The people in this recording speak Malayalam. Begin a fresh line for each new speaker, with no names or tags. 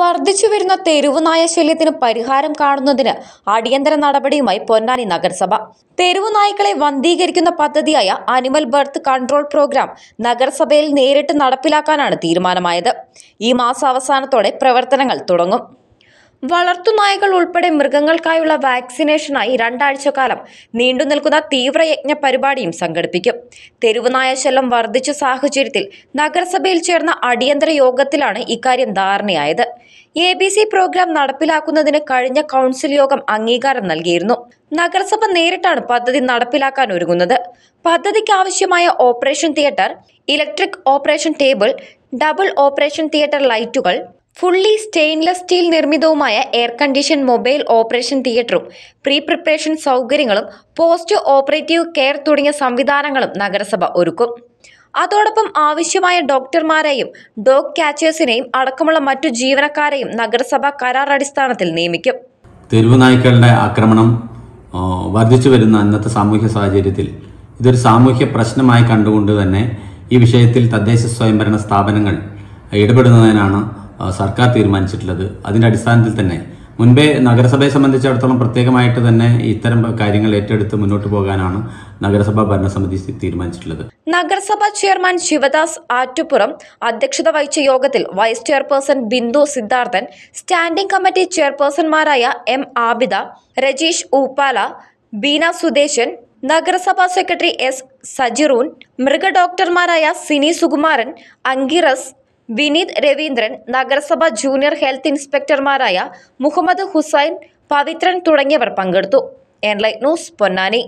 വർദ്ധിച്ചു വരുന്ന തെരുവുനായ ശല്യത്തിന് പരിഹാരം കാണുന്നതിന് അടിയന്തര നടപടിയുമായി പൊന്നാനി നഗരസഭ തെരുവുനായ്ക്കളെ വന്ധീകരിക്കുന്ന പദ്ധതിയായ അനിമൽ ബർത്ത് കൺട്രോൾ പ്രോഗ്രാം നഗരസഭയിൽ നേരിട്ട് നടപ്പിലാക്കാനാണ് തീരുമാനമായത് ഈ മാസാവസാനത്തോടെ പ്രവർത്തനങ്ങൾ തുടങ്ങും വളർത്തുനായകൾ ഉൾപ്പെടെ മൃഗങ്ങൾക്കായുള്ള വാക്സിനേഷനായി രണ്ടാഴ്ച കാലം നീണ്ടുനിൽക്കുന്ന തീവ്രയജ്ഞ പരിപാടിയും സംഘടിപ്പിക്കും തെരുവുനായ ശല്യം വർദ്ധിച്ച സാഹചര്യത്തിൽ നഗരസഭയിൽ ചേർന്ന അടിയന്തര യോഗത്തിലാണ് ഇക്കാര്യം ധാരണയായത് എ ബി സി പ്രോഗ്രാം നടപ്പിലാക്കുന്നതിന് കഴിഞ്ഞ കൗൺസിൽ യോഗം അംഗീകാരം നൽകിയിരുന്നു നഗരസഭ നേരിട്ടാണ് പദ്ധതി നടപ്പിലാക്കാൻ ഒരുങ്ങുന്നത് പദ്ധതിക്ക് ആവശ്യമായ operation theatre electric operation table double operation theatre ലൈറ്റുകൾ ഫുള്ളി സ്റ്റെയിൻലെസ് സ്റ്റീൽ നിർമ്മിതവുമായ എയർ കണ്ടീഷൻ മൊബൈൽ ഓപ്പറേഷൻ തിയേറ്ററും പ്രീ പ്രിപ്പറേഷൻ സൗകര്യങ്ങളും പോസ്റ്റ് ഓപ്പറേറ്റീവ് കെയർ തുടങ്ങിയ സംവിധാനങ്ങളും നഗരസഭ ഒരുക്കും അതോടൊപ്പം ആവശ്യമായ ഡോക്ടർമാരെയും ഡോഗ് ക്യാച്ചേഴ്സിനെയും അടക്കമുള്ള മറ്റു ജീവനക്കാരെയും നഗരസഭ കരാർ അടിസ്ഥാനത്തിൽ നിയമിക്കും
തെരുവ് നായ്ക്കളുടെ ആക്രമണം വർദ്ധിച്ചു വരുന്ന അന്നത്തെ സാമൂഹ്യ സാഹചര്യത്തിൽ ഇതൊരു സാമൂഹ്യ പ്രശ്നമായി കണ്ടുകൊണ്ട് തന്നെ ഈ വിഷയത്തിൽ തദ്ദേശ സ്വയംഭരണ സ്ഥാപനങ്ങൾ ഇടപെടുന്നതിനാണ് സർക്കാർ തീരുമാനിച്ചിട്ടുള്ളത് അതിൻ്റെ അടിസ്ഥാനത്തിൽ തന്നെ മുൻപേ നഗരസഭയെ സംബന്ധിച്ചിടത്തോളം പ്രത്യേകമായിട്ട് തന്നെ ഇത്തരം കാര്യങ്ങൾ ഏറ്റെടുത്ത് മുന്നോട്ട് പോകാനാണ് നഗരസഭാ ഭരണസമിതി തീരുമാനിച്ചിട്ടുള്ളത്
നഗരസഭാ ചെയർമാൻ ശിവദാസ് ആറ്റുപുറം അധ്യക്ഷത വഹിച്ച യോഗത്തിൽ vice chairperson Bindu Siddharthan standing committee ചെയർപേഴ്സൺമാരായ എം ആബിദ രജീഷ് ഊപ്പാല ബീന സുദേശൻ നഗരസഭാ സെക്രട്ടറി എസ് സജിറൂൻ മൃഗ ഡോക്ടർമാരായ സിനി സുകുമാരൻ അങ്കിറസ് വിനീത് രവീന്ദ്രൻ നഗരസഭ ജൂനിയർ ഹെൽത്ത് ഇൻസ്പെക്ടർമാരായ മുഹമ്മദ് ഹുസൈൻ പവിത്രൻ തുടങ്ങിയവർ പങ്കെടുത്തു എൻലൈറ്റ് ന്യൂസ് പൊന്നാനി